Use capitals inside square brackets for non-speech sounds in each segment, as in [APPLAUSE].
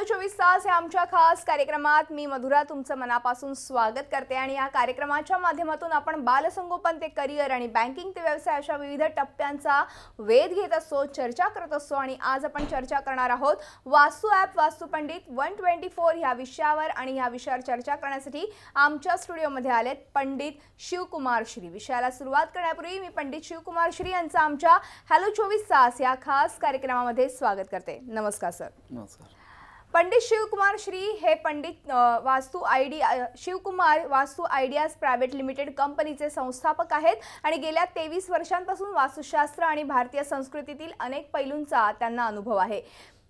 Hello चोवीस तास या आमच्या खास कार्यक्रमात मी मधुरा तुमचं मनापासून स्वागत करते आणि या कार्यक्रमाच्या माध्यमातून आपण बालसंगोपन ते करिअर आणि बँकिंग ते व्यवसाय अशा विविध टप्प्यांचा वेध घेत असतो चर्चा करत असतो आणि आज आपण चर्चा करणार आहोत वास्तू app Vastu Pandit one twenty four ह्या विषयावर आणि ह्या विषयावर चर्चा करण्यासाठी आमच्या स्टुडिओमध्ये आले पंडित शिवकुमार श्री विषयाला सुरुवात करण्यापूर्वी मी पंडित शिवकुमार श्री यांचं आमच्या हॅलो चोवीस तास या खास कार्यक्रमामध्ये स्वागत करते नमस्कार सर नमस्कार पंडित शिवकुमार श्री हे पंडित वास्तु आयडी Shivkumar Vastu ideas private limited कंपनीचे संस्थापक आहेत आणि गेल्या तेवीस वर्षांपासून वास्तुशास्त्र आणि भारतीय संस्कृतीतील अनेक पैलूंचा त्यांना अनुभव आहे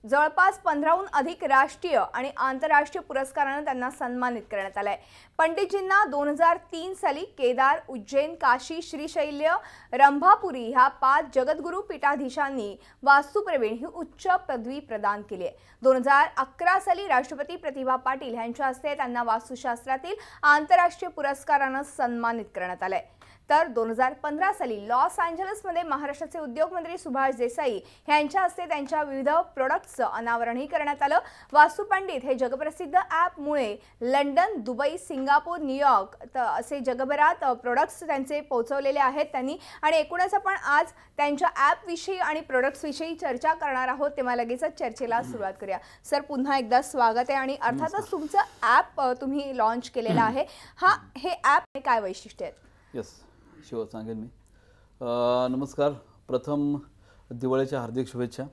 जवळपास पंधराहून अधिक राष्ट्रीय आणि आंतरराष्ट्रीय पुरस्कारानं त्यांना सन्मानित करण्यात आलंय पंडितजींना दोन हजार तीन साली केदार उज्जैन काशी श्रीशैल्य रंभापुरी ह्या पाच जगद्गुरु पीठाधीशांनी वास्तुप्रवीण ही उच्च पदवी प्रदान केली आहे दोन हजार अकरा साली राष्ट्रपती प्रतिभा पाटील यांच्या हस्ते त्यांना वास्तुशास्त्रातील आंतरराष्ट्रीय पुरस्कारानं सन्मानित करण्यात आलंय तर दोन हजार पंधरा साली लॉस अँजलसमध्ये महाराष्ट्राचे उद्योगमंत्री सुभाष देसाई यांच्या हस्ते त्यांच्या विविध प्रोडक्टचं अनावरणही करण्यात आलं वासु पंडित हे जगप्रसिद्ध ॲपमुळे लंडन दुबई सिंगापूर न्यूयॉर्क असे जगभरात प्रोडक्ट्स त्यांचे पोहोचवलेले आहेत त्यांनी आणि एकूणच आपण आज त्यांच्या ॲपविषयी आणि प्रोडक्ट्सविषयी चर्चा करणार आहोत तेव्हा लगेचच चर्चेला सुरुवात करूया सर पुन्हा एकदा स्वागत आहे आणि अर्थातच तुमचं ॲप तुम्ही लॉन्च केलेलं आहे हा हे ॲप काय वैशिष्ट्य आहेत शिव सांगेन मी नमस्कार प्रथम दिवाळीच्या हार्दिक शुभेच्छा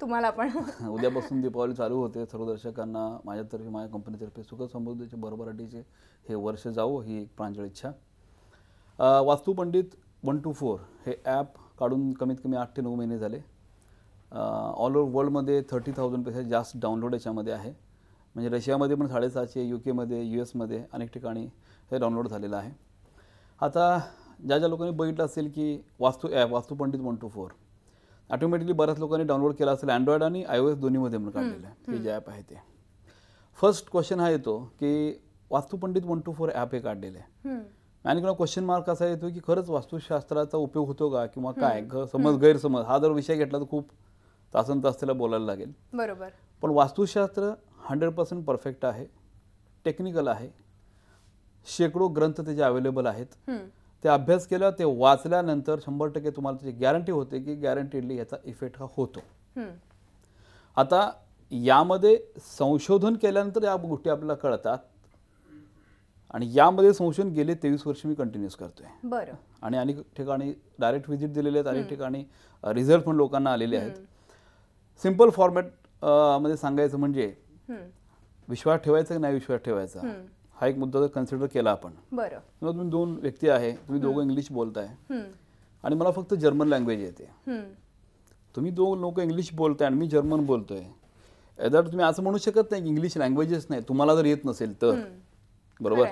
तुम्हाला पण [LAUGHS] उद्यापासून दीपावली चालू होते सर्व दर्शकांना माझ्यातर्फे माझ्या कंपनीतर्फे सुख समृद्धीचे बरोबराटीचे हे वर्ष जावो ही एक प्रांजळ इच्छा वास्तुपंडित वन टू फोर हे ॲप काढून कमीत कमी आठ ते नऊ महिने झाले ऑल ओव्हर वर्ल्डमध्ये थर्टी थाउजंडपेक्षा जास्त डाउनलोड याच्यामध्ये आहे म्हणजे रशियामध्ये पण साडेसहाशे यू केमध्ये यू एसमध्ये अनेक ठिकाणी हे डाउनलोड झालेलं आहे आता ज्या ज्या लोकांनी बघितलं असेल की Vastu app Vastu Pandit one two four automatically बऱ्याच लोकांनी डाउनलोड केला असेल अँड्रॉइड आणि आय ओ एस दोन्हीमध्ये म्हणून काढलेलं आहे की जे ॲप आहे ते फर्स्ट क्वेश्चन हा येतो की Vastu Pandit one two four app हे काढलेलं आहे आणि किंवा क्वेश्चन मार्क असा येतो की खरंच वास्तुशास्त्राचा उपयोग होतो का किंवा काय समज गैरसमज हा जर विषय घेतला तर खूप तासन तास त्याला बोलायला लागेल बरोबर पण वास्तुशास्त्र हंड्रेड पर्सेंट परफेक्ट आहे टेक्निकल आहे शेकडो ग्रंथ त्याचे अवेलेबल आहेत ते अभ्यास केलं ते वाचल्यानंतर शंभर टक्के तुम्हाला त्याची गॅरंटी होते की गॅरंटीडली याचा इफेक्ट हा होतो आता यामध्ये संशोधन केल्यानंतर या गोष्टी आपल्याला कळतात आणि यामध्ये संशोधन गेले तेवीस वर्ष मी कंटिन्यूस करतोय बरं आणि अनेक ठिकाणी डायरेक्ट व्हिजिट दिलेले आहेत अनेक ठिकाणी रिझल्ट पण लोकांना आलेले आहेत सिम्पल फॉर्मॅट मध्ये सांगायचं म्हणजे विश्वास ठेवायचा की नाही विश्वास ठेवायचा हा एक मुद्दा जर कन्सिडर केला आपण बरं तुम्ही दोन व्यक्ती आहे तुम्ही दोघं इंग्लिश बोलताय आणि मला फक्त जर्मन लँग्वेज येते तुम्ही दोन लोक इंग्लिश बोलताय आणि मी जर्मन बोलतोय एदर तुम्ही असं म्हणू शकत नाही इंग्लिश लँग्वेजेस नाही तुम्हाला जर येत नसेल तर बरोबर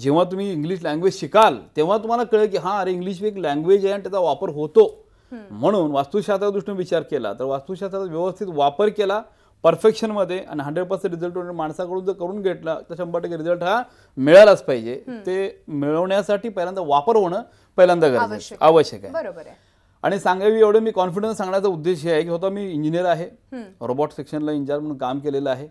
जेव्हा तुम्ही इंग्लिश लँग्वेज शिकाल तेव्हा तुम्हाला कळेल की हा अरे इंग्लिश एक लँग्वेज आहे आणि त्याचा वापर होतो म्हणून वास्तुशास्त्राच्या दृष्टीने विचार केला तर वास्तुशास्त्राचा व्यवस्थित वापर केला परफेक्शनमध्ये आणि हंड्रेड पर्सेंट रिझल्ट माणसाकडून जर करून घेतला तर शंभर टक्के रिझल्ट हा मिळालाच पाहिजे ते मिळवण्यासाठी पहिल्यांदा वापर होणं पहिल्यांदा गरजेचं आवश्यक आहे बरोबर आहे आणि सांगावी एवढं मी कॉन्फिडन्स सांगण्याचा उद्देश आहे की होता मी इंजिनियर आहे रोबोट सेक्शनला इंचार्ज म्हणून काम केलेलं आहे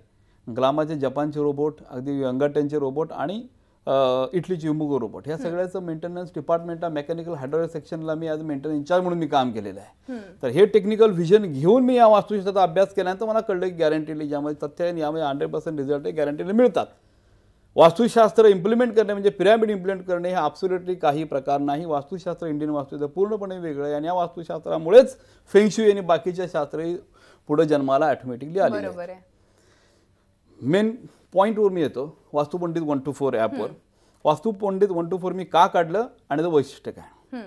ग्लामाचे जपानचे रोबोट अगदी अंगाट्यांचे रोबोट आणि इटली युमुगो रोबोट या सगळ्याचं मेंटेनन्स डिपार्टमेंटला मेकॅनिकल हायड्रॉलिक सेक्शनला मी आज मेंटेनन्स इन्चार्ज म्हणून मी काम केलेलं आहे तर हे टेक्निकल व्हिजन घेऊन मी या वास्तुशास्त्राचा अभ्यास केल्यानंतर मला कळलं की गॅरंटीली ज्यामध्ये तथ्य आणि यामध्ये हंड्रेड पर्सेंट रिझल्ट गॅरंटीला गॅरंटीने मिळतात वास्तुशास्त्र इम्प्लिमेंट करणे म्हणजे पिरॅमिड इम्प्लिमेंट करणे हे ॲब्सोल्युटली काही प्रकार नाही वास्तुशास्त्र इंडियन तर पूर्णपणे वेगळं आणि या वास्तुशास्त्रामुळेच फेंगशुई आणि बाकीच्या शास्त्रही पुढे जन्माला ऑटोमॅटिकली आले बरोबर आहे मेन पॉईंटवर मी येतो वास्तुपंडित वन टू फोर ॲपवर वास्तुपंडित वन टू फोर मी का काढलं आणि त्याचं वैशिष्ट्य काय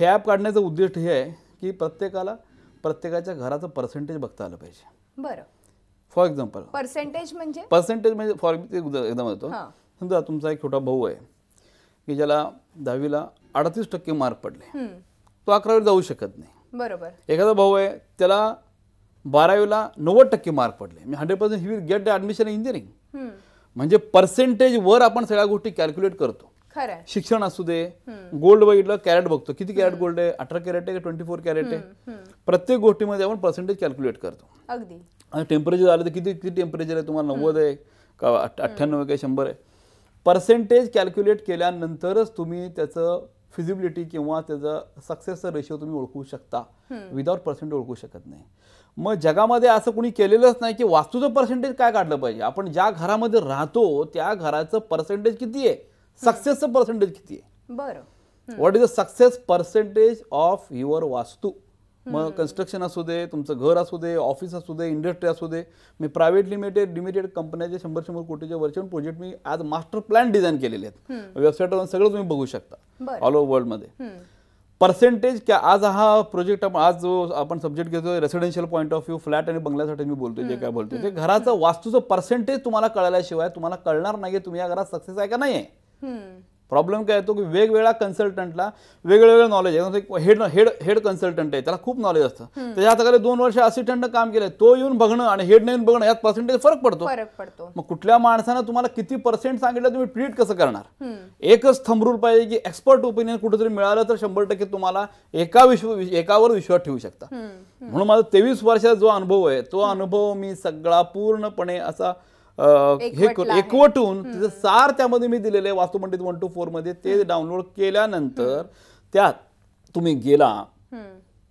हे ॲप काढण्याचं उद्दिष्ट हे आहे की प्रत्येकाला प्रत्येकाच्या घराचं पर्सेंटेज बघता आलं पाहिजे बरं फॉर एक्झाम्पल पर्सेंटेज म्हणजे पर्सेंटेज म्हणजे फॉर एकदम येतो समजा तुमचा एक छोटा भाऊ आहे की ज्याला दहावीला अडतीस टक्के मार्क पडले तो अकरावी जाऊ शकत नाही बरोबर एखादा भाऊ आहे त्याला बारावीला नव्वद टक्के मार्क पडले मी hundred percent he will get the admission engineering म्हणजे पर्सेंटेज वर आपण सगळ्या गोष्टी कॅल्क्युलेट करतो शिक्षण असू दे गोल्ड बघितलं कॅरेट बघतो किती कॅरेट गोल्ड आहे अठरा कॅरेट आहे ट्वेंटी फोर कॅरेट आहे प्रत्येक गोष्टीमध्ये आपण पर्सेंटेज कॅल्क्युलेट करतो अगदी आणि टेम्परेचर झालं तर किती किती टेम्परेचर आहे तुम्हाला नव्वद आहे का अठ्ठ्याण्णव का शंभर आहे पर्सेंटेज कॅल्क्युलेट केल्यानंतरच तुम्ही त्याचं फिजिबिलिटी किंवा त्याचा सक्सेसचा रेशिओ तुम्ही ओळखू शकता विदाउट पर्सेंटेज ओळखू शकत नाही मग जगामध्ये असं कुणी केलेलंच नाही की वास्तूचं पर्सेंटेज काय काढलं पाहिजे आपण ज्या घरामध्ये राहतो त्या घराचं पर्सेंटेज किती आहे सक्सेसचं पर्सेंटेज किती आहे बरं what is the success percentage of your Vastu मग कन्स्ट्रक्शन असू दे तुमचं घर असू दे ऑफिस असू दे इंडस्ट्री असू दे मी प्रायव्हेट लिमिटेड लिमिटेड कंपन्याचे शंभर शंभर कोटीचे वरचे प्रोजेक्ट मी आज मास्टर प्लॅन डिझाईन केलेले आहेत वेबसाईटवर सगळं तुम्ही बघू शकता ऑल ओव्हर वर्ल्डमध्ये पर्सेंटेज क्या आज हा प्रोजेक्ट आज जो आपण सब्जेक्ट घेतोय residential point of view flat आणि बंगल्यासाठी मी बोलतोय जे काय बोलतोय ते घराचं वास्तूचं पर्सेंटेज तुम्हाला कळल्याशिवाय तुम्हाला कळणार नाही तुम्ही या घरात सक्सेस आहे का नाही प्रॉब्लेम काय येतो की वेगवेगळ्या कन्सल्टंटला वेगवेगळं नॉलेज आहे हेड हेड हेड कन्सल्टंट आहे त्याला खूप नॉलेज असतं त्याच्या दोन वर्ष असिस्टंट काम केलं तो येऊन बघणं आणि हेड येऊन बघणं यात पर्सेंटेज फरक पडतो फरक पडतो मग कुठल्या माणसानं तुम्हाला किती पर्सेंट सांगितलं तुम्ही ट्रीट कसं करणार एकच थंबरूल पाहिजे की एक्सपर्ट ओपिनियन कुठेतरी मिळालं तर शंभर टक्के तुम्हाला एका विश्व एकावर विश्वास ठेवू शकता म्हणून माझा तेवीस वर्षाचा जो अनुभव आहे तो अनुभव मी सगळा पूर्णपणे असा हे एकवटून तिचं सार त्यामध्ये मी दिलेलं आहे वास्तुपंडित वन टू फोरमध्ये ते डाउनलोड केल्यानंतर त्यात तुम्ही गेला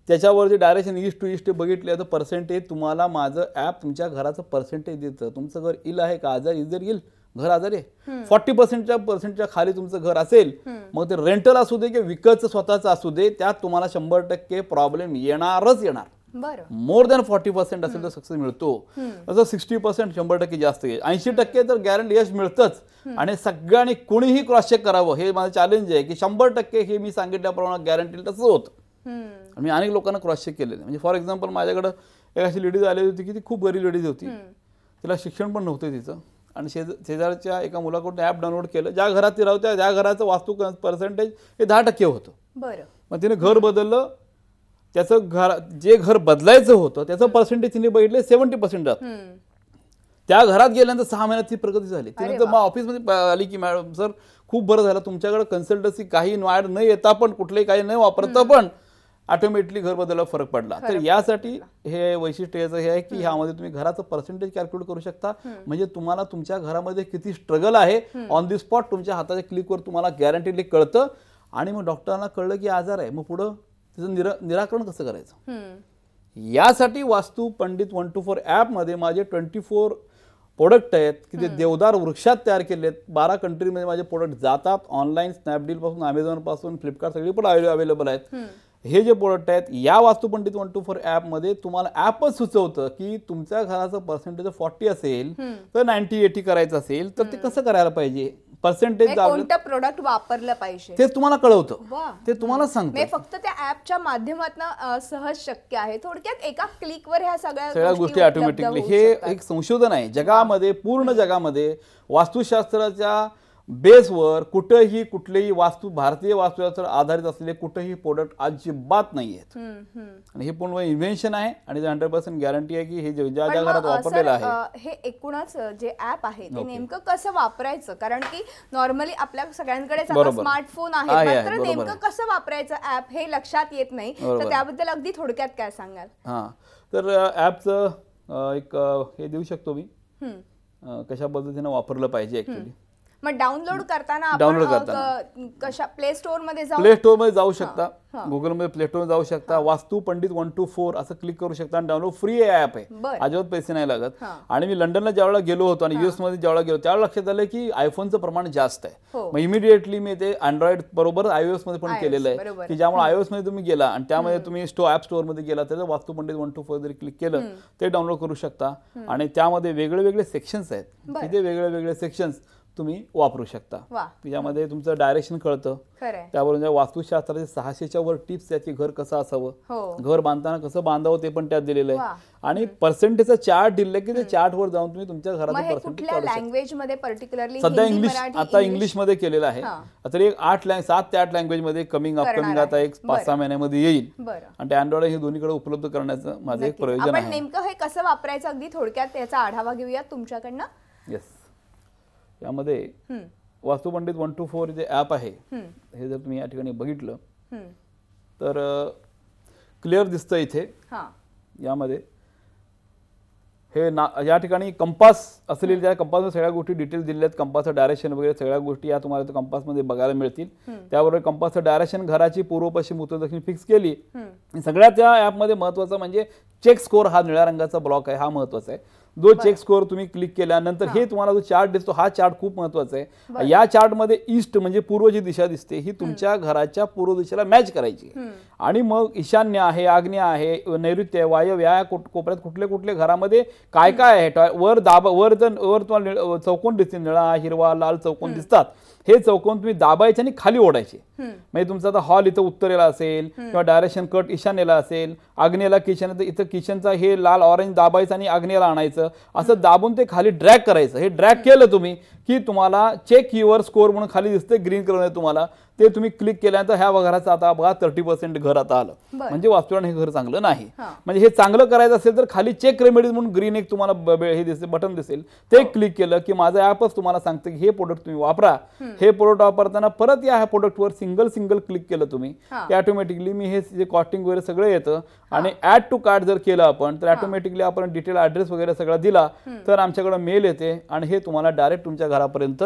त्याच्यावर जे डायरेक्शन ईस्ट टू ईस्ट बघितले तर पर्सेंटेज तुम्हाला माझं ॲप तुमच्या घराचं पर्सेंटेज देतं तुमचं घर इल आहे का आजार इज जर येईल घर आजारी आहे फॉर्टी पर्सेंटच्या पर्सेंटच्या खाली तुमचं घर असेल मग ते रेंटल असू दे की विकतचं स्वतःचं असू दे त्यात तुम्हाला शंभर टक्के प्रॉब्लेम येणारच येणार मोर दॅन फॉर्टी पर्सेंट असेल तर सक्सेस मिळतो सिक्स्टी पर्सेंट शंभर टक्के जास्त आहे ऐंशी टक्के तर गॅरंटी यश मिळतंच आणि सगळ्यांनी कोणीही क्रॉस चेक करावं हे माझं चॅलेंज आहे की शंभर टक्के हे मी सांगितल्याप्रमाणे गॅरंटी तसंच होत मी अनेक लोकांना क्रॉस चेक केले म्हणजे फॉर एक्झाम्पल माझ्याकडं एक अशी लेडीज आलेली होती की ती खूप गरीब लेडीज होती तिला शिक्षण पण नव्हतं तिचं आणि शेज शेजारच्या एका मुलाकडून ॲप डाउनलोड केलं ज्या घरात ती राहत्या त्या घराचं वास्तू पर्सेंटेज हे दहा टक्के होतं बरं मग तिने घर बदललं त्याचं घर जे घर बदलायचं होतं त्याचं पर्सेंटेज तिने बघितले सेव्हन्टी पर्सेंट त्या घरात गेल्यानंतर सहा महिन्यात ती प्रगती झाली त्यानंतर मग ऑफिसमध्ये आली की मॅडम सर खूप बरं झालं तुमच्याकडे कन्सल्टन्सी काही वाढ न येता पण कुठले काही न वापरता पण ऑटोमॅटिकली घर बदलायला फरक पडला तर यासाठी हे वैशिष्ट्य हे आहे की ह्यामध्ये तुम्ही घराचं पर्सेंटेज कॅल्क्युलेट करू शकता म्हणजे तुम्हाला तुमच्या घरामध्ये किती स्ट्रगल आहे ऑन दी स्पॉट तुमच्या हाताच्या क्लिकवर तुम्हाला गॅरंटीडली कळतं आणि मग डॉक्टरांना कळलं की आजार आहे मग पुढं त्याचं निरा निराकरण कसं करायचं यासाठी वास्तू पंडित वन टू फोर ॲपमध्ये माझे ट्वेंटी फोर प्रोडक्ट आहेत की ते देवदार वृक्षात तयार केले आहेत बारा कंट्रीमध्ये माझे प्रोडक्ट जातात ऑनलाईन स्नॅपडीलपासून अमेझॉनपासून फ्लिपकार्ट सगळी पण अवेलेबल आहेत हे जे प्रोडक्ट आहेत या वास्तुपंडित वन टू फोर ॲपमध्ये तुम्हाला ॲपच सुचवतं की तुमच्या घराचं पर्सेंटेज फॉर्टी असेल तर नाईन्टी एटी करायचं असेल तर ते कसं करायला पाहिजे पर्सेंटेज प्रोडक्ट वापरलं पाहिजे ते तुम्हाला कळवतं ते तुम्हाला सांगतं फक्त त्या ऍपच्या माध्यमातून सहज शक्य आहे थोडक्यात एका क्लिकवर ह्या सगळ्या सगळ्या गोष्टी ऑटोमॅटिकली हे एक संशोधन आहे जगामध्ये पूर्ण जगामध्ये वास्तुशास्त्राच्या बेसवर कुठंही कुठलेही वास्तू भारतीय वास्तूवर आधारित असलेले कुठंही प्रोडक्ट अजिबात नाही आहेत आणि हे पूर्ण इन्व्हेन्शन आहे आणि हंड्रेड पर्सेंट गॅरंटी आहे की हे ज्या ज्या घरात वापरलेलं आहे हे एकूणच जे ऍप आहे ते नेमकं कसं वापरायचं कारण की नॉर्मली आपल्या सगळ्यांकडे स्मार्टफोन आहे नेमकं कसं वापरायचं ऍप हे लक्षात येत नाही तर त्याबद्दल अगदी थोडक्यात काय सांगाल हा तर ऍपचं एक हे देऊ शकतो मी कशा पद्धतीने वापरलं पाहिजे ऍक्च्युली मग डाउनलोड करताना डाउनलोड करता कशा प्ले स्टोअर मध्ये प्ले स्टोअर मध्ये जाऊ शकता गुगल मध्ये प्ले स्टोअर जाऊ शकता Vastu Pandit one two four असं क्लिक करू शकता आणि डाउनलोड फ्री ऍप आहे अजिबात पैसे नाही लागत आणि मी लंडनला ज्यावेळेला गेलो होतो आणि युएस मध्ये ज्यावेळेला गेलो त्यावेळेला लक्षात आलं की आयफोनचं प्रमाण जास्त आहे हो. मग इमिडिएटली मी ते अँड्रॉइड बरोबर आयओएस मध्ये पण केलेलं आहे की ज्यामुळे आयओएस मध्ये तुम्ही गेला आणि त्यामध्ये तुम्ही स्टो ऍप स्टोअर मध्ये गेला तर Vastu Pandit one two four जरी क्लिक केलं ते डाउनलोड करू शकता आणि त्यामध्ये वेगळे वेगळे सेक्शन्स आहेत तिथे वेगळे वेगळे सेक्शन्स तुम्ही वापरू शकता त्याच्यामध्ये तुमचं डायरेक्शन कळतं त्यावरून वास्तुशास्त्राचे सहाशेच्या वर टिप्स त्याचे घर कसं असावं हो. घर बांधताना कसं बांधावं ते पण त्यात दिलेलं आहे आणि पर्सेंटेज चार्ट दिले की ते चार्ट वर जाऊन तुम्ही तुमच्या घराचं पर्सेंटेज लँग्वेज मध्ये पर्टिक्युलरली सध्या इंग्लिश आता इंग्लिश मध्ये केलेलं आहे तर एक आठ सात ते आठ लँग्वेज मध्ये कमिंग अपकमिंग आता एक पाच सहा महिन्यामध्ये येईल आणि अँड्रॉइड हे दोन्हीकडे उपलब्ध करण्याचं माझं एक प्रयोजन आहे नेमकं हे कसं वापरायचं अगदी थोडक्यात त्याचा आढावा घेऊया तुमच्याकडनं येस यामध्ये वास्तुपंडित वन टू फोर जे ॲप आहे हे जर तुम्ही या ठिकाणी बघितलं तर क्लिअर दिसतं इथे यामध्ये हे ना या ठिकाणी कंपास असलेल्या त्या कंपासमध्ये सगळ्या गोष्टी डिटेल दिल्या आहेत कंपासचं डायरेक्शन वगैरे सगळ्या गोष्टी या तुम्हाला कंपासमध्ये बघायला मिळतील त्याबरोबर कंपासचं डायरेक्शन घराची पूर्व पश्चिम उत्तर दक्षिण फिक्स केली सगळ्या त्या ॲपमध्ये महत्त्वाचं म्हणजे चेक स्कोर हा निळ्या रंगाचा ब्लॉक आहे हा महत्त्वाचा आहे जो चेक स्कोअर तुम्ही क्लिक केल्यानंतर हे तुम्हाला जो चार्ट दिसतो हा चार्ट खूप महत्वाचा आहे या मध्ये ईस्ट म्हणजे पूर्व जी दिशा दिसते ही तुमच्या घराच्या पूर्व दिशेला मॅच करायची आणि मग ईशान्य आहे आग्नेय आहे नैऋत्य आहे वायव्य कोपऱ्यात कुठले कुठले घरामध्ये काय काय आहे वर दाब वर जर वर तुम्हाला चौकोन दिसते निळा हिरवा लाल चौकोन दिसतात हे चौकोन तुम्ही दाबायचे आणि खाली ओढायचे म्हणजे तुमचा आता हॉल इथं उत्तरेला असेल किंवा डायरेक्शन कट ईशान्यला असेल आग्नेला किचन इथं किचनचा हे लाल ऑरेंज दाबायचं आणि आग्नेला आणायचं असं दाबून ते खाली ड्रॅग करायचं हे ड्रॅग केलं तुम्ही की तुम्हाला चेक युअर स्कोर म्हणून खाली दिसतंय ग्रीन कलर तुम्हाला ते तुम्ही क्लिक केल्यानंतर ह्या घराचं आता बघा थर्टी पर्सेंट घर आता आलं म्हणजे वास्तुराण हे घर चांगलं नाही म्हणजे हे चांगलं करायचं असेल तर खाली चेक रेमेडीज म्हणून ग्रीन एक तुम्हाला हे दिसेल बटन दिसेल ते क्लिक हो. केलं की माझं ऍपच तुम्हाला सांगतं की हे प्रोडक्ट तुम्ही वापरा हे प्रोडक्ट वापरताना परत या प्रोडक्ट प्रोडक्टवर सिंगल सिंगल क्लिक केलं तुम्ही की ऑटोमॅटिकली मी हे जे कॉस्टिंग वगैरे सगळं येतं आणि ऍड टू कार्ड जर केलं आपण तर ऑटोमॅटिकली आपण डिटेल ऍड्रेस वगैरे सगळा दिला तर आमच्याकडे मेल येते आणि हे तुम्हाला डायरेक्ट तुमच्या घरापर्यंत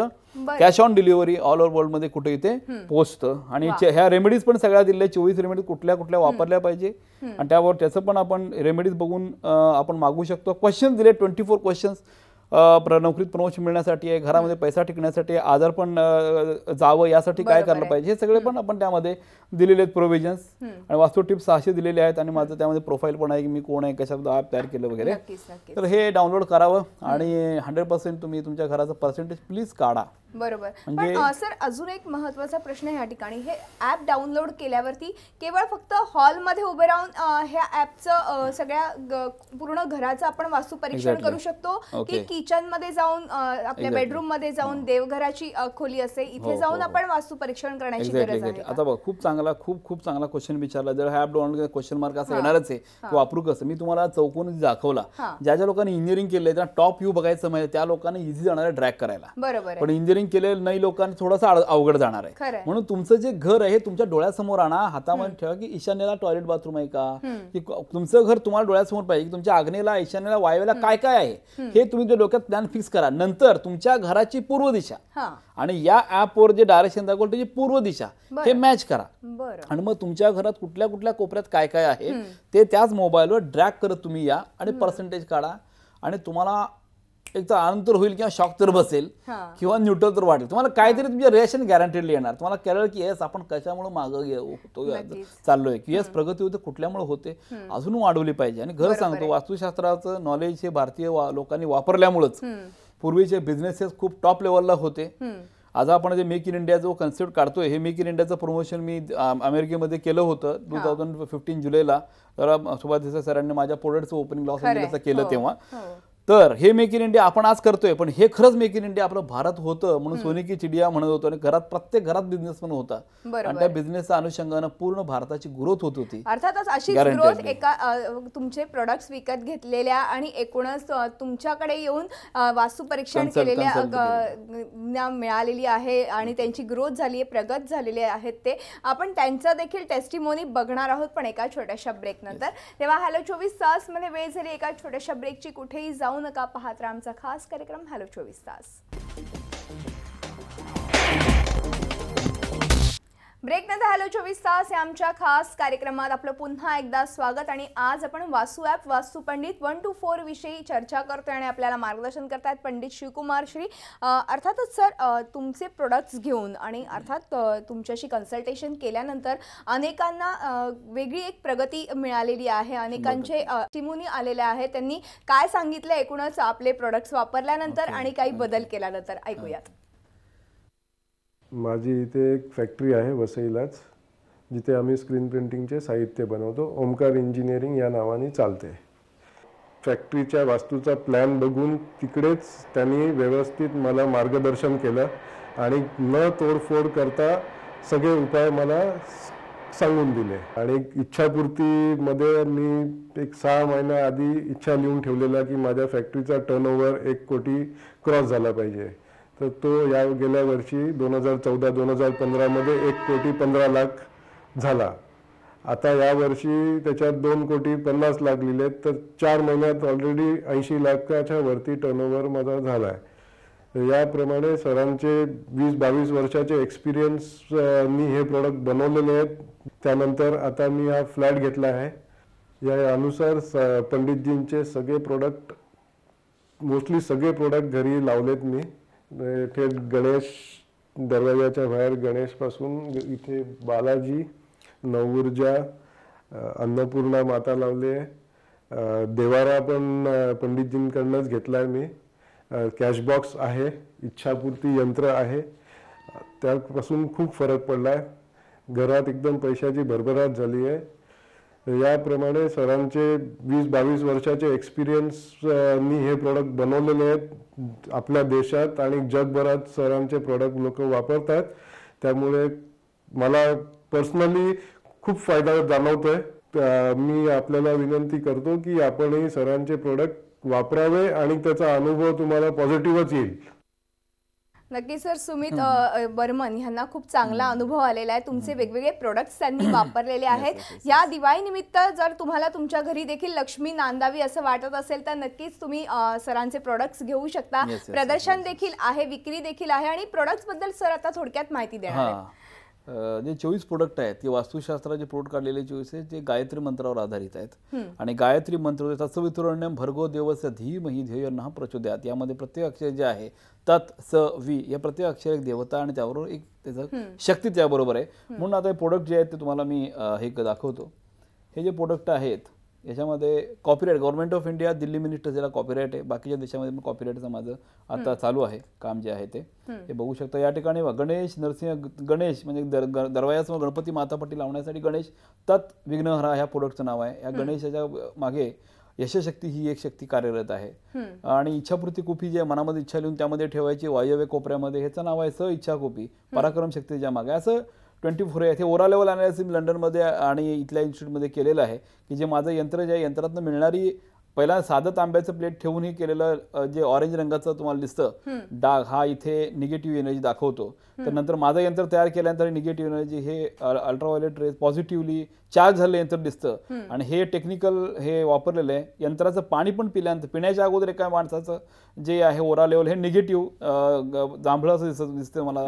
cash on delivery all over मध्ये कुठे इथे पोहोच आणि ह्या रेमेडीज पण सगळ्या दिल्या चोवीस रेमेडीज कुठल्या कुठल्या वापरल्या पाहिजे आणि त्यावर त्याचं पण आपण रेमेडीज बघून आपण मागू शकतो क्वेश्चन दिले ट्वेंटी फोर क्वेश्चन्स प्र नोकरीत प्रमोशन मिळण्यासाठी आहे घरामध्ये पैसा टिकण्यासाठी आजार पण जावं यासाठी काय करायला पाहिजे हे सगळे पण आपण त्यामध्ये दिलेले आहेत प्रोव्हिजन्स आणि वास्तू टिप्स असे दिलेले आहेत आणि माझं त्यामध्ये प्रोफाईल पण आहे की मी कोण आहे कशा ॲप तयार केलं वगैरे तर हे डाउनलोड करावं आणि हंड्रेड पर्सेंट तुम्ही तुमच्या घराचं पर्सेंटेज प्लीज काढा बरोबर पण म्हणजे सर अजून एक महत्वाचा प्रश्न या ठिकाणी हे ॲप डाउनलोड केल्यावरती केवळ फक्त हॉलमध्ये उभे राहून ह्या ॲपचं सगळ्या पूर्ण घराचं आपण वास्तू परीक्षण करू शकतो की किचन मध्ये जाऊन आपल्या बेडरूम मध्ये जाऊन देवघराची खोली असे इथे हो, जाऊन हो. आपण वास्तू परीक्षण करण्याची गरज आहे आता बघ खूप चांगला खूप खूप चांगला क्वेश्चन विचारला जर हॅप क्वेश्चन मार्क असं येणारच आहे तो वापरू कसं मी तुम्हाला चौकोन दाखवला ज्या ज्या लोकांनी इंजिनिअरिंग केले त्यांना टॉप व्ह्यू बघायचं म्हणजे त्या लोकांना इझी जाणार आहे ड्रॅग करायला बरोबर पण इंजिनिअरिंग केलेलं नाही लोकांना थोडासा अवघड जाणार आहे म्हणून तुमचं जे घर आहे तुमच्या डोळ्यासमोर आणा हातामध्ये ठेवा की ईशान्यला टॉयलेट बाथरूम आहे का की तुमचं घर तुम्हाला डोळ्यासमोर पाहिजे तुमच्या आग्नेला ईशान्यला वायव्याला काय काय आहे हे तुम्ही डोक्यात प्लॅन फिक्स करा नंतर तुमच्या घराची पूर्व दिशा आणि या वर जे डायरेक्शन दाखवलं पूर्व दिशा हे मॅच करा आणि मग तुमच्या घरात कुठल्या कुठल्या कोपऱ्यात काय काय आहे ते त्याच मोबाईलवर ड्रॅक करत तुम्ही या आणि पर्सेंटेज काढा आणि तुम्हाला एक तर आनंद तर होईल किंवा शॉक तर बसेल किंवा न्यूट्रल तर वाटेल तुम्हाला काहीतरी तुमच्या रिएक्शन गॅरंटेडली येणार तुम्हाला कळलं की येस आपण कशामुळे मागं होतो चाललोय की येस प्रगती होते कुठल्यामुळे होते अजून वाढवली पाहिजे आणि घर सांगतो वास्तुशास्त्राचं नॉलेज हे भारतीय लोकांनी वापरल्यामुळेच पूर्वीचे बिझनेसेस खूप टॉप लेवलला होते आज आपण जे मेक इन इंडिया जो कन्सेप्ट काढतोय हे मेक इन इंडियाचं प्रमोशन मी अमेरिकेमध्ये केलं होतं टू थाउजंड फिफ्टीन जुलैला जरा सुभाष देसाई सरांनी माझ्या प्रोडक्टचं ओपनिंग लॉस केलं हो. तेव्हा हो. तर हे मेक इन इंडिया आपण आज करतोय पण हे खरंच मेक इन इंडिया आपलं भारत होतं म्हणून सोने की चिडिया म्हणत होतो आणि घरात प्रत्येक घरात बिझनेसमन होता आणि त्या बिझनेसच्या अनुषंगानं पूर्ण भारताची ग्रोथ होत होती अर्थातच अशी ग्रोथ एका तुमचे प्रोडक्ट्स विकत घेतलेल्या आणि एकूणच तुमच्याकडे येऊन परीक्षण केलेल्या मिळालेली आहे आणि त्यांची ग्रोथ झाली आहे प्रगत झालेली आहेत ते आपण त्यांचा देखील टेस्टिमोनी बघणार आहोत पण एका छोट्याशा ब्रेक नंतर तेव्हा हॅलो चोवीस तास मध्ये वेळ झाली एका छोट्याशा ब्रेकची कुठेही जाऊन जाऊ नका पाहत्र आमचा खास कार्यक्रम हॅलो चोवीस तास ब्रेक नंतर हॅलो चोवीस तास या आमच्या खास कार्यक्रमात आपलं पुन्हा एकदा स्वागत आणि आज आपण वासू app Vastu Pandit one two four विषयी चर्चा करतोय आणि आपल्याला मार्गदर्शन करतायत पंडित शिवकुमार श्री अर्थातच सर तुमचे प्रोडक्ट्स घेऊन आणि अर्थात तुमच्याशी कन्सल्टेशन केल्यानंतर अनेकांना वेगळी एक प्रगती मिळालेली आहे अनेकांचे चिमुनी आलेले आहेत त्यांनी काय सांगितलं एकूणच आपले प्रोडक्ट्स वापरल्यानंतर आणि काही बदल केल्यानंतर ऐकूयात माझी इथे एक फॅक्टरी आहे वसईलाच जिथे आम्ही स्क्रीन प्रिंटिंगचे साहित्य बनवतो ओमकार इंजिनिअरिंग या नावाने चालते फॅक्टरीच्या वास्तूचा प्लॅन बघून तिकडेच त्यांनी व्यवस्थित मला मार्गदर्शन केलं आणि न तोडफोड करता सगळे उपाय मला सांगून दिले आणि इच्छापूर्तीमध्ये मी एक सहा महिना आधी इच्छा लिहून ठेवलेला की माझ्या फॅक्टरीचा टर्नओव्हर एक कोटी क्रॉस झाला पाहिजे तर तो या गेल्या वर्षी दोन हजार चौदा दोन हजार पंधरामध्ये एक कोटी पंधरा लाख झाला आता यावर्षी त्याच्यात दोन कोटी पन्नास लाख लिहिले तर चार महिन्यात ऑलरेडी ऐंशी लाखाच्या वरती टर्नओव्हर माझा झाला आहे याप्रमाणे सरांचे वीस बावीस वर्षाचे एक्सपिरियन्स मी हे प्रोडक्ट बनवलेले आहेत त्यानंतर आता मी हा फ्लॅट घेतला आहे यानुसार स पंडितजींचे सगळे प्रोडक्ट मोस्टली सगळे प्रोडक्ट घरी लावलेत मी इथे गणेश दरवाजाच्या बाहेर गणेशपासून इथे बालाजी नवऊर्जा अन्नपूर्णा माता लावले देवारा पण पंडितजींकडनंच घेतला आहे मी बॉक्स आहे इच्छापूर्ती यंत्र आहे त्यापासून खूप फरक पडला आहे घरात एकदम पैशाची भरभराट झाली आहे याप्रमाणे सरांचे वीस बावीस वर्षाचे मी हे प्रोडक्ट बनवलेले आहेत आपल्या देशात आणि जगभरात सरांचे प्रोडक्ट लोक वापरतात त्यामुळे मला पर्सनली खूप फायदा जाणवतो आहे मी आपल्याला विनंती करतो की आपणही सरांचे प्रोडक्ट वापरावे आणि त्याचा अनुभव तुम्हाला पॉझिटिव्हच येईल नक्की सर सुमित बर्मन यांना खूप चांगला अनुभव आलेला आहे तुमचे वेगवेगळे प्रोडक्ट्स त्यांनी वापरलेले आहेत या दिवाळीनिमित्त जर तुम्हाला तुमच्या घरी देखील लक्ष्मी नांदावी असं वाटत असेल तर नक्कीच तुम्ही सरांचे प्रोडक्ट्स घेऊ शकता प्रदर्शन देखील आहे विक्री देखील आहे आणि प्रोडक्ट्स बद्दल सर आता थोडक्यात माहिती देणार जे चोवीस प्रोडक्ट आहेत ते वास्तुशास्त्राचे प्रोडक्ट काढलेले चोवीस आहेत ते गायत्री मंत्रावर आधारित आहेत आणि गायत्री मंत्र तत्सवितुरण्यम भरगो देवस धीम ही ध्येय न प्रचोदयात यामध्ये प्रत्येक अक्षर जे आहे तत् स वी या प्रत्येक अक्षर एक देवता आणि त्याबरोबर एक त्याचं शक्ती त्याबरोबर आहे म्हणून आता हे प्रोडक्ट जे आहेत ते तुम्हाला मी हे दाखवतो हे जे प्रोडक्ट आहेत याच्यामध्ये copyright government of India Delhi minister ज्याला कॉपीराईट आहे बाकीच्या देशामध्ये पण कॉपीराईटचं माझं आता चालू आहे काम जे आहे ते हे बघू शकता या ठिकाणी गणेश नरसिंह गणेश म्हणजे दर दरवाजासमोर गणपती मातापटी लावण्यासाठी गणेश तत् विघ्नहरा ह्या प्रोडक्टचं नाव आहे या गणेशाच्या मागे यशशक्ती ही एक शक्ती कार्यरत आहे आणि इच्छापूर्ती कुपी जे मनामध्ये इच्छा लिहून त्यामध्ये ठेवायची वायव्य कोपऱ्यामध्ये ह्याचं नाव आहे स इच्छा कुपी पराक्रम शक्ती ज्या मागे असं ट्वेंटी फोर इथे ओरा लेवल अनालिसिस लंडनमध्ये आणि इथल्या इन्स्टिट्यूटमध्ये केलेलं आहे की जे माझं यंत्र जे आहे यंत्रातनं मिळणारी पहिला साधं तांब्याचं प्लेट ठेवून हे केलेलं जे ऑरेंज रंगाचं तुम्हाला दिसतं डाग हा इथे निगेटिव्ह एनर्जी दाखवतो तर नंतर माझं यंत्र तयार केल्यानंतर निगेटिव्ह एनर्जी हे अल्ट्राव्हायलेट रेज पॉझिटिव्हली चार्ज झाले यंत्र दिसतं आणि हे टेक्निकल हे वापरलेलं आहे यंत्राचं पाणी पण पिल्यानंतर पिण्याच्या अगोदर एका माणसाचं जे आहे ओरा लेवल हे निगेटिव्ह जांभळं असं दिसत दिसतं मला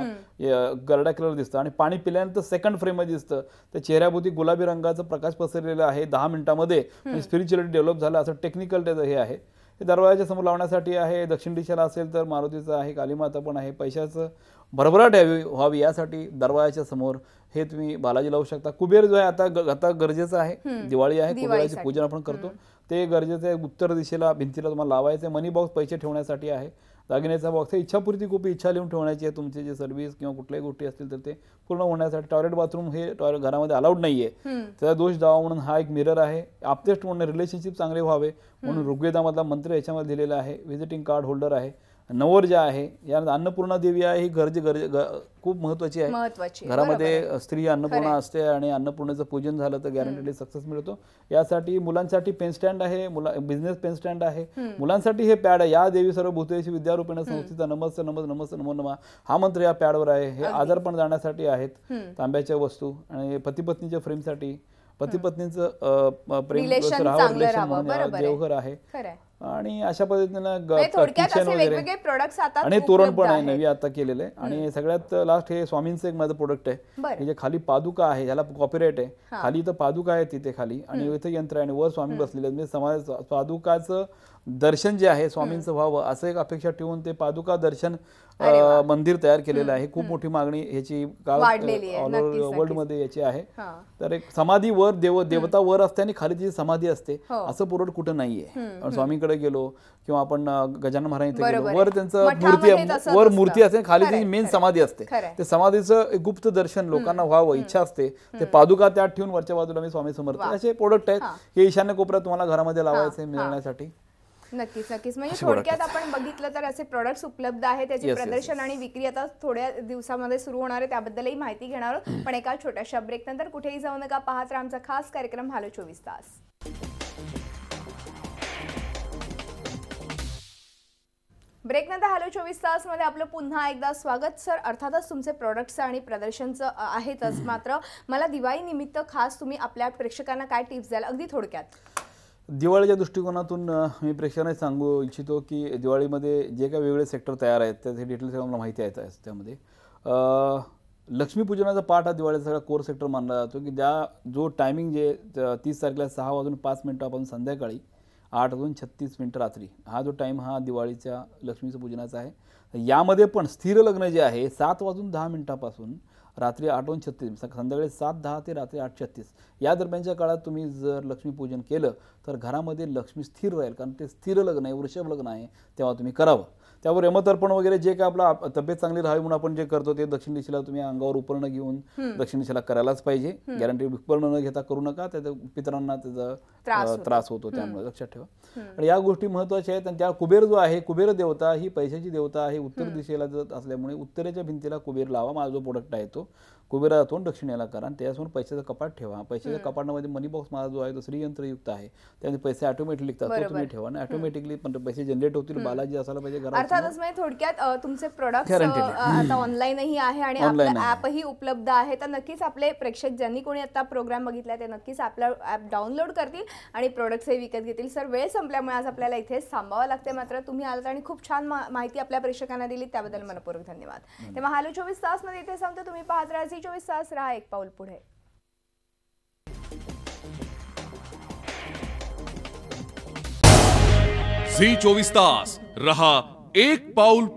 गरडा कलर दिसतं आणि पाणी पिल्यानंतर सेकंड फ्रेम दिसतं त्या चेहऱ्याभोवती गुलाबी रंगाचा प्रकाश पसरलेला आहे दहा मिनिटामध्ये स्पिरिच्युअलिटी डेव्हलप झालं असं टेक्निकल त्याचं हे आहे हे दरवाजाच्या समोर लावण्यासाठी आहे दक्षिण दिशेला असेल तर मारुतीचं आहे कालीमाता पण आहे पैशाचं भरभराट यावी व्हावी यासाठी दरवाजाच्या समोर हे तुम्ही बालाजी लावू शकता कुबेर जो आहे आता आता गरजेचं आहे दिवाळी आहे कुबेराची पूजन आपण करतो ते गरजेचं उत्तर दिशेला भिंतीला तुम्हाला लावायचं आहे मनी बॉक्स पैसे ठेवण्यासाठी आहे दागिन्याचा बॉक्स हे इच्छापुरती खूप इच्छा लिहून ठेवण्याची आहे तुमचे जे सर्व्हिस किंवा कुठल्याही गोष्टी असतील तर ते पूर्ण होण्यासाठी टॉयलेट बाथरूम हे टॉयलेट घरामध्ये अलाउड नाही आहे त्याचा दोष दावा म्हणून हा एक मिरर आहे आपतेष्ट म्हणून रिलेशनशिप चांगले व्हावे म्हणून ऋग्वेदामधला मंत्र याच्यामध्ये दिलेला आहे व्हिजिटिंग कार्ड होल्डर आहे जे आहे या अन्नपूर्णा देवी आहे ही गरजे गरज खूप महत्वाची आहे घरामध्ये स्त्री अन्नपूर्णा असते आणि अन्नपूर्णाचं पूजन झालं तर गॅरंटेडली सक्सेस मिळतो यासाठी मुलांसाठी पेन स्टँड आहे मुला बिझनेस पेन स्टँड आहे मुलांसाठी हे पॅड आहे या देवी सर्व भूतेशी विद्यारूपेण संस्थेचा नमस्त नमस्ते नमस्त नमो नमा हा मंत्र या पॅडवर आहे हे पण जाण्यासाठी आहेत तांब्याच्या वस्तू आणि पतीपत्नीच्या फ्रेमसाठी पती पत्नीचं प्रेम देवघर आहे आणि अशा पद्धतीनं म्हणजे वगैरे आणि तोरण पण आहे नवी आता केलेलं आहे आणि सगळ्यात लास्ट हे स्वामींच एक माझं प्रोडक्ट आहे जे खाली पादुका आहे ह्याला कॉपीराईट आहे खाली तर पादुका आहे तिथे खाली आणि इथे यंत्र आहे आणि वर स्वामी बसलेले म्हणजे समाज पादुकाचं दर्शन जे आहे स्वामींचं व्हावं असं एक अपेक्षा ठेवून ते पादुका दर्शन मंदिर तयार केलेलं आहे खूप मोठी मागणी ह्याची वर्ल्ड मध्ये याची आहे तर एक समाधी वर देव देवता वर असते आणि खाली जी समाधी असते हो. असं पुरवठ कुठं नाहीये स्वामींकडे गेलो किंवा आपण गजानन महाराज गेलो वर त्यांचं मूर्ती वर मूर्ती असते खाली जी मेन समाधी असते ते समाधीचं गुप्त दर्शन लोकांना व्हावं इच्छा असते ते पादुका त्यात ठेवून वरच्या बाजूला मी स्वामी समर्थ असे प्रोडक्ट आहेत हे ईशान्य कोपऱ्यात तुम्हाला घरामध्ये लावायचे मिळण्यासाठी नक्कीच नक्कीच म्हणजे थोडक्यात आपण बघितलं तर असे प्रोडक्ट्स उपलब्ध आहेत त्याचे प्रदर्शन आणि विक्री आता थोड्या दिवसामध्ये सुरू होणार आहे त्याबद्दलही माहिती घेणार आहोत पण एका छोट्याशा ब्रेक नंतर कुठेही जाऊ नका पाहत आमचा खास कार्यक्रम हालो चोवीस तास ब्रेकनंतर हॅलो चोवीस तास मध्ये आपलं पुन्हा एकदा स्वागत सर अर्थातच तुमचे प्रोडक्ट्स आणि प्रदर्शनचं आहेतच मात्र मला दिवाळी निमित्त खास तुम्ही आपल्या प्रेक्षकांना काय टिप्स द्याल अगदी थोडक्यात दिवाळीच्या दृष्टिकोनातून मी प्रेक्षकांना सांगू इच्छितो की दिवाळीमध्ये जे काही वेगवेगळे सेक्टर तयार आहेत त्याचे डिटेल्स आम्हाला माहिती आहेत त्यामध्ये लक्ष्मीपूजनाचा पाठ हा दिवाळीचा सगळा कोर सेक्टर मानला जातो की ज्या जो टायमिंग जे तीस तारखेला सहा वाजून पाच मिनटापासून संध्याकाळी आठ वाजून छत्तीस मिनटं रात्री हा जो टाईम हा दिवाळीच्या लक्ष्मीचं पूजनाचा आहे यामध्ये पण स्थिर लग्न जे आहे सात वाजून दहा मिनटापासून रात्री आठवून छत्तीस संध्याकाळी सात दहा ते रात्री आठ छत्तीस या दरम्यानच्या काळात तुम्ही जर लक्ष्मीपूजन केलं तर घरामध्ये लक्ष्मी स्थिर राहील कारण ते स्थिर लग्न आहे वृषभ लग्न आहे तेव्हा तुम्ही करावं त्यावर यमतर्पण वगैरे जे काय आपला तब्येत चांगली राहावी म्हणून आपण जे करतो ते दक्षिण दिशेला तुम्ही अंगावर उपरणं घेऊन दक्षिण दिशेला करायलाच पाहिजे गॅरंटी उपर्ण न घेता करू नका त्याचा पितरांना त्याचा त्रास होतो त्यामुळे लक्षात ठेवा आणि या गोष्टी महत्वाच्या आहेत आणि त्या कुबेर जो आहे कुबेर देवता ही पैशाची देवता आहे उत्तर दिशेला असल्यामुळे उत्तरेच्या भिंतीला कुबेर लावा माझा जो प्रोडक्ट आहे तो कुबेरा तोंड दक्षिणेला करा आणि त्याच्यासमोर पैशाचा कपाट ठेवा पैशाच्या कपाटामध्ये मनी बॉक्स माझा जो आहे तो श्रीयंत्रयुक्त आहे त्याने पैसे ऑटोमॅटिक लिखतात तो तुम्ही ठेवा आणि ऑटोमॅटिकली पण म्हणजे पैसे जनरेट होतील बालाजी असायला पाहिजे घरात अर्थातच नाही म्हणजे थोडक्यात तुमचे प्रोडक्ट आता ऑनलाईनही आहे आणि आपलं ॲपही उपलब्ध आहे तर नक्कीच आपले प्रेक्षक ज्यांनी कोणी आता प्रोग्राम बघितला ते नक्कीच आपला ॲप डाउनलोड करतील आणि प्रोडक्ट्सही विकत घेतील सर वेळ संपल्यामुळे आज आपल्याला इथे थांबावं लागते मात्र तुम्ही आलात आणि खूप छान माहिती आपल्या प्रेक्षकांना दिली त्याबद्दल मनपूर्वक धन्यवाद तेव्हा हालो चोवीस तासमध्ये इथे सांगतो तुम्ही पाहत राहा झी चोवीस तास रहा एक पाऊल पुढे झी चोवीस तास रहा एक पाऊल